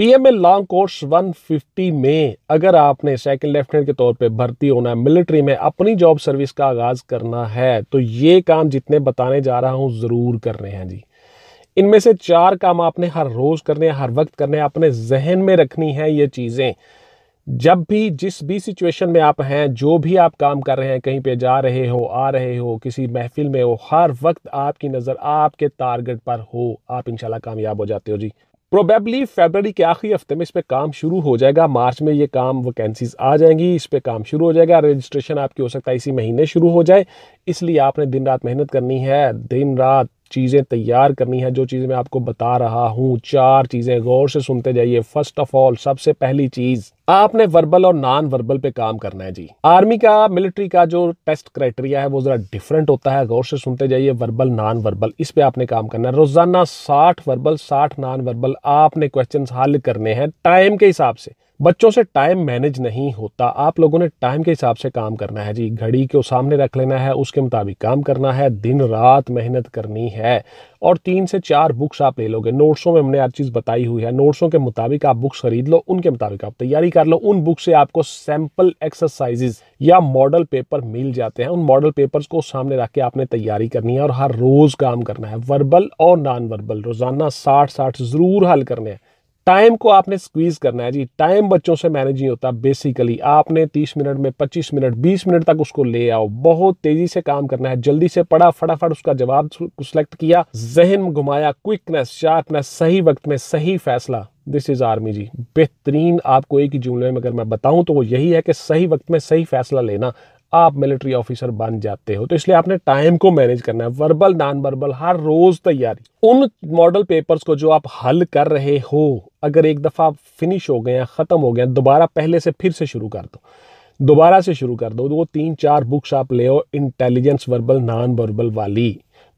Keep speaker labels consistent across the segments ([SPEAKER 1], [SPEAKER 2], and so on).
[SPEAKER 1] PMA long course 150 में अगर आपने सेकंड लेफ्टिनेंट के तौर पे भर्ती होना है मिलिट्री में अपनी जॉब सर्विस का आगाज़ करना है तो ये काम जितने बताने जा रहा हूँ ज़रूर करने हैं जी इनमें से चार काम आपने हर रोज़ करने हर वक्त करने अपने जहन में रखनी है ये चीज़ें जब भी जिस भी सिचुएशन में आप हैं जो भी आप काम कर रहे हैं कहीं पे जा रहे हो आ रहे हो किसी महफिल में हो हर वक्त आपकी नज़र आपके टारगेट पर हो आप इंशाल्लाह कामयाब हो जाते हो जी प्रोबेबली फेबररी के आखिरी हफ्ते में इस पर काम शुरू हो जाएगा मार्च में ये काम वैकेंसीज आ जाएंगी इस पर काम शुरू हो जाएगा रजिस्ट्रेशन आपकी हो सकता है इसी महीने शुरू हो जाए इसलिए आपने दिन रात मेहनत करनी है दिन रात चीज़ें तैयार करनी है जो चीज़ें मैं आपको बता रहा हूँ चार चीज़ें गौर से सुनते जाइए फर्स्ट ऑफ ऑल सबसे पहली चीज़ आपने वर्बल और नॉन वर्बल पे काम करना है जी आर्मी का मिलिट्री का जो टेस्ट क्राइटेरिया है वो जरा डिफरेंट होता है गौर से सुनते जाइए वर्बल नॉन वर्बल इस पे आपने काम करना है रोजाना साठ वर्बल साठ नॉन वर्बल आपने क्वेश्चन हल करने हैं टाइम के हिसाब से बच्चों से टाइम मैनेज नहीं होता आप लोगों ने टाइम के हिसाब से काम करना है जी घड़ी को सामने रख लेना है उसके मुताबिक काम करना है दिन रात मेहनत करनी है और तीन से चार बुक्स आप ले लोगे नोट्सों में हमने हर चीज़ बताई हुई है नोट्सों के मुताबिक आप बुक्स खरीद लो उनके मुताबिक आप तैयारी कर लो उन बुक से आपको सैम्पल एक्सरसाइजेज या मॉडल पेपर मिल जाते हैं उन मॉडल पेपर्स को सामने रख के आपने तैयारी करनी है और हर रोज़ काम करना है वर्बल और नॉन वर्बल रोज़ाना साठ साठ ज़रूर हल करने हैं टाइम को आपने स्क्वीज करना है जी टाइम बच्चों से मैनेज नहीं होता बेसिकली आपने 30 मिनट में 25 मिनट 20 मिनट तक उसको ले आओ बहुत तेजी से काम करना है जल्दी से पढ़ा फटाफट उसका जवाब सिलेक्ट किया जहन घुमाया क्विकनेस शार्पनेस सही वक्त में सही फैसला दिस इज़ आर्मी जी बेहतरीन आपको एक ही जुमले में अगर मैं बताऊं तो वो यही है कि सही वक्त में सही फैसला लेना आप मिलिट्री ऑफिसर बन जाते हो तो इसलिए आपने टाइम को मैनेज करना है वर्बल नॉन वर्बल हर रोज तैयारी उन मॉडल पेपर्स को जो आप हल कर रहे हो अगर एक दफ़ा फिनिश हो गए हैं ख़त्म हो गए हैं दोबारा पहले से फिर से शुरू कर दो दोबारा से शुरू कर दो वो तीन चार बुक्स आप ले इंटेलिजेंस वर्बल नॉन वर्बल वाली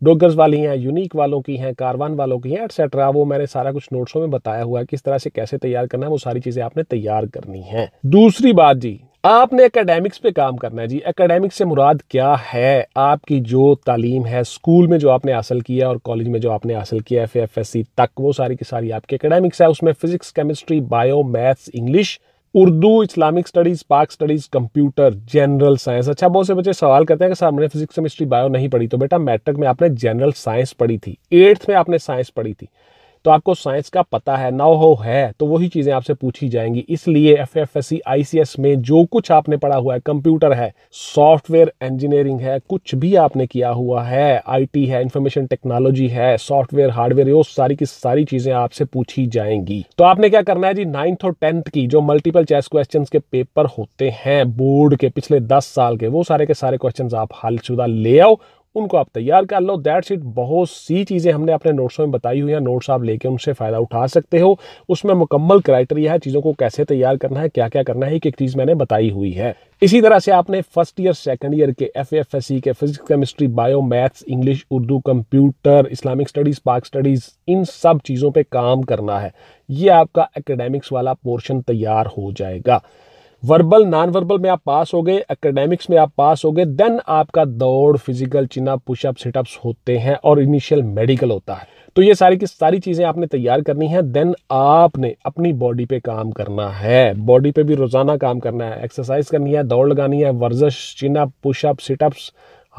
[SPEAKER 1] डोगर्स वाली हैं यूनिक वालों की हैं कारवान वालों की हैं एटसेट्रा वो मैंने सारा कुछ नोट्सों में बताया हुआ है किस तरह से कैसे तैयार करना है वो सारी चीज़ें आपने तैयार करनी है दूसरी बात जी आपने एकेडमिक्स पे काम करना है जी एकेडमिक्स से मुराद क्या है आपकी जो तालीम है स्कूल में जो आपने हासिल किया और कॉलेज में जो आपने हासिल किया एफ एफ एस सी तक वो सारी की सारी आपकी एकेडमिक्स है उसमें physics chemistry bio maths English Urdu Islamic studies Pak studies computer general science अच्छा बहुत से बच्चे सवाल करते हैं कि सर हमने फिजिक्स केमिस्ट्री बायो नहीं पढ़ी तो बेटा मैट्रिक में आपने जनरल साइंस पढ़ी थी एट्थ में आपने साइंस पढ़ी थी तो आपको साइंस का पता है ना हो है तो वही चीज़ें आपसे पूछी जाएंगी इसलिए F F S C I C S में जो कुछ आपने पढ़ा हुआ है कंप्यूटर है सॉफ्टवेयर इंजीनियरिंग है कुछ भी आपने किया हुआ है आई टी है इंफॉर्मेशन टेक्नोलॉजी है सॉफ्टवेयर हार्डवेयर वो सारी की सारी चीज़ें आपसे पूछी जाएंगी तो आपने क्या करना है जी नाइन्थ और टेंथ की जो मल्टीपल चेस क्वेश्चन के पेपर होते हैं बोर्ड के पिछले दस साल के वो सारे के सारे क्वेश्चन आप हाल शुदा ले आओ उनको आप तैयार कर लो दैट्स इट बहुत सी चीज़ें हमने अपने नोट्सों में बताई हुई हैं नोट्स आप लेके उनसे फ़ायदा उठा सकते हो उसमें मुकम्मल क्राइटेरिया है चीज़ों को कैसे तैयार करना है क्या क्या करना है एक एक चीज़ मैंने बताई हुई है इसी तरह से आपने फर्स्ट ईयर सेकंड ईयर के एफ एफ एस सी के physics chemistry bio maths English Urdu computer Islamic studies Pak studies इन सब चीज़ों पर काम करना है ये आपका एकेडमिक्स वाला पोर्शन तैयार हो जाएगा वर्बल नॉन वर्बल में आप पास हो गए एकेडमिक्स में आप पास हो गए देन आपका दौड़ फिजिकल चिना पुशअप सिटअप्स होते हैं और इनिशियल मेडिकल होता है तो ये सारी की सारी चीज़ें आपने तैयार करनी है देन आपने अपनी बॉडी पे काम करना है बॉडी पे भी रोज़ाना काम करना है एक्सरसाइज करनी है दौड़ लगानी है वर्जिश चिना पुशअप सिटअप्स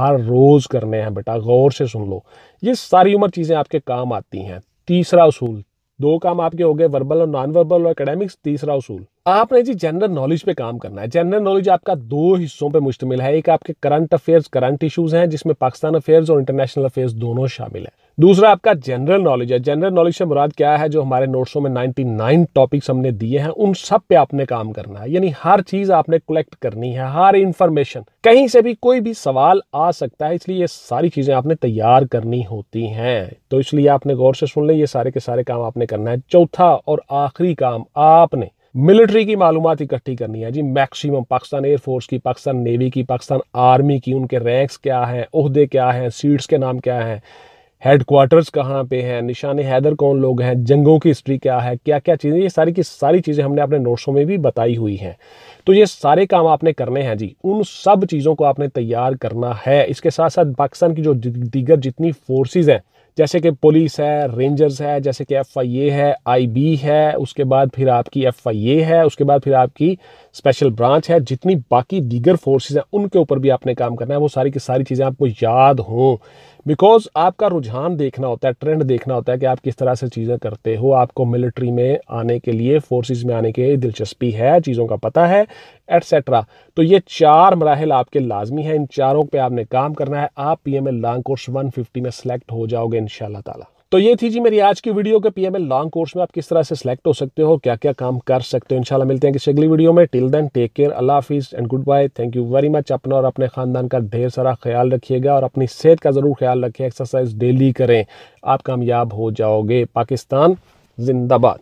[SPEAKER 1] हर रोज़ करने हैं बेटा गौर से सुन लो ये सारी उम्र चीज़ें आपके काम आती हैं तीसरा उसूल दो काम आपके हो गए वर्बल और नॉन वर्बल और एकेडमिक्स तीसरा उसूल आपने जी जनरल नॉलेज पे काम करना है जनरल नॉलेज आपका दो हिस्सों पे मुश्तमिल है एक आपके करंट अफेयर्स करंट इश्यूज हैं जिसमें पाकिस्तान अफेयर्स और इंटरनेशनल अफेयर्स दोनों शामिल है दूसरा आपका जनरल नॉलेज है जनरल नॉलेज से मुराद क्या है जो हमारे नोट्सों में 99 टॉपिक्स हमने दिए हैं उन सब पे आपने काम करना है यानी हर चीज़ आपने कलेक्ट करनी है हर इंफॉर्मेशन कहीं से भी कोई भी सवाल आ सकता है इसलिए ये सारी चीज़ें आपने तैयार करनी होती हैं तो इसलिए आपने गौर से सुन लें ये सारे के सारे काम आपने करना है चौथा और आखिरी काम आपने मिलिट्री की मालूम इकट्ठी करनी है जी मैक्सिमम पाकिस्तान एयरफोर्स की पाकिस्तान नेवी की पाकिस्तान आर्मी की उनके रैंक्स क्या हैं अहदे क्या हैं सीट्स के नाम क्या हैं हेडक्वार्टर्स कहाँ पे हैं निशान हैदर कौन लोग हैं जंगों की हिस्ट्री क्या है क्या क्या चीज़ें ये सारी की सारी चीज़ें हमने अपने नोट्सों में भी बताई हुई हैं तो ये सारे काम आपने करने हैं जी उन सब चीज़ों को आपने तैयार करना है इसके साथ साथ पाकिस्तान की जो दीगर जितनी फोर्सेज हैं जैसे कि पुलिस है रेंजर्स है जैसे कि एफ आई ए है आई बी है उसके बाद फिर आपकी एफ आई ए है उसके बाद फिर आपकी स्पेशल ब्रांच है जितनी बाकी दीगर फोर्सेज हैं उनके ऊपर भी आपने काम करना है वो सारी की सारी चीज़ें आपको याद हों बिकॉज आपका रुझान देखना होता है ट्रेंड देखना होता है कि आप किस तरह से चीज़ें करते हो आपको मिलिट्री में आने के लिए फोर्सेस में आने के लिए दिलचस्पी है चीज़ों का पता है एट्सेट्रा तो ये चार मराहल आपके लाजमी हैं इन चारों पे आपने काम करना है आप P M L long course fifty में सेलेक्ट हो जाओगे इन शाह तो ये थी जी मेरी आज की वीडियो के पी लॉन्ग कोर्स में आप किस तरह से सिलेक्ट हो सकते हो क्या क्या काम कर सकते हो इंशाल्लाह मिलते हैं किसी अगली वीडियो में टिल देन टेक केयर अल्लाह हाफिज़ and goodbye thank you very much अपना और अपने ख़ानदान का ढेर सारा ख्याल रखिएगा और अपनी सेहत का ज़रूर ख्याल रखिए एक्सरसाइज डेली करें आप कामयाब हो जाओगे पाकिस्तान जिंदाबाद